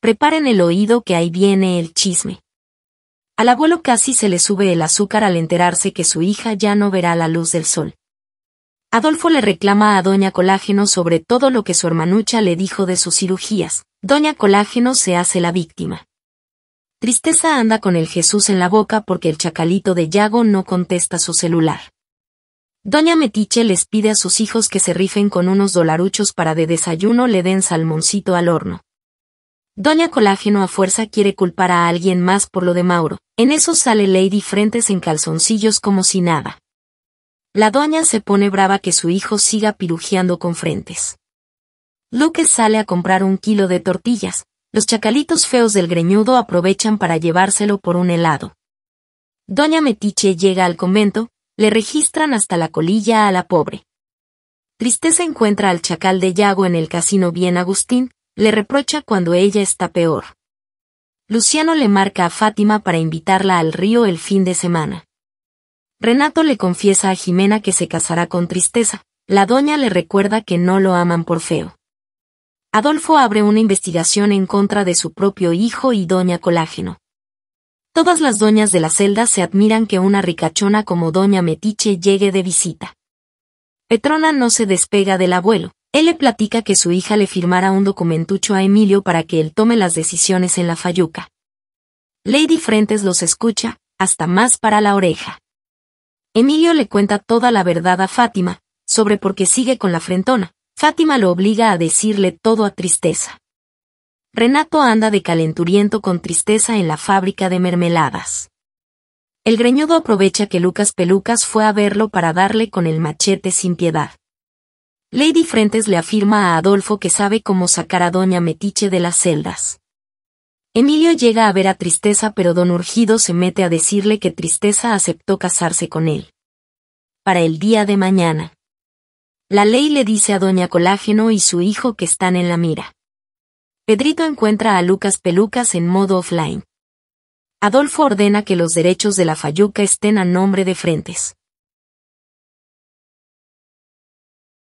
Preparen el oído que ahí viene el chisme. Al abuelo casi se le sube el azúcar al enterarse que su hija ya no verá la luz del sol. Adolfo le reclama a Doña Colágeno sobre todo lo que su hermanucha le dijo de sus cirugías. Doña Colágeno se hace la víctima. Tristeza anda con el Jesús en la boca porque el chacalito de Yago no contesta su celular. Doña Metiche les pide a sus hijos que se rifen con unos dolaruchos para de desayuno le den salmoncito al horno. Doña Colágeno a fuerza quiere culpar a alguien más por lo de Mauro. En eso sale Lady Frentes en calzoncillos como si nada. La doña se pone brava que su hijo siga pirujeando con Frentes. Luque sale a comprar un kilo de tortillas. Los chacalitos feos del greñudo aprovechan para llevárselo por un helado. Doña Metiche llega al convento, le registran hasta la colilla a la pobre. Tristeza encuentra al chacal de Yago en el casino bien Agustín, le reprocha cuando ella está peor. Luciano le marca a Fátima para invitarla al río el fin de semana. Renato le confiesa a Jimena que se casará con tristeza, la doña le recuerda que no lo aman por feo. Adolfo abre una investigación en contra de su propio hijo y doña Colágeno. Todas las doñas de la celda se admiran que una ricachona como doña Metiche llegue de visita. Petrona no se despega del abuelo, él le platica que su hija le firmara un documentucho a Emilio para que él tome las decisiones en la fayuca. Lady Frentes los escucha, hasta más para la oreja. Emilio le cuenta toda la verdad a Fátima, sobre por qué sigue con la frentona. Fátima lo obliga a decirle todo a tristeza. Renato anda de calenturiento con tristeza en la fábrica de mermeladas. El greñudo aprovecha que Lucas Pelucas fue a verlo para darle con el machete sin piedad. Lady Frentes le afirma a Adolfo que sabe cómo sacar a Doña Metiche de las celdas. Emilio llega a ver a Tristeza pero Don Urgido se mete a decirle que Tristeza aceptó casarse con él. Para el día de mañana. La ley le dice a Doña Colágeno y su hijo que están en la mira. Pedrito encuentra a Lucas Pelucas en modo offline. Adolfo ordena que los derechos de la Fayuca estén a nombre de Frentes.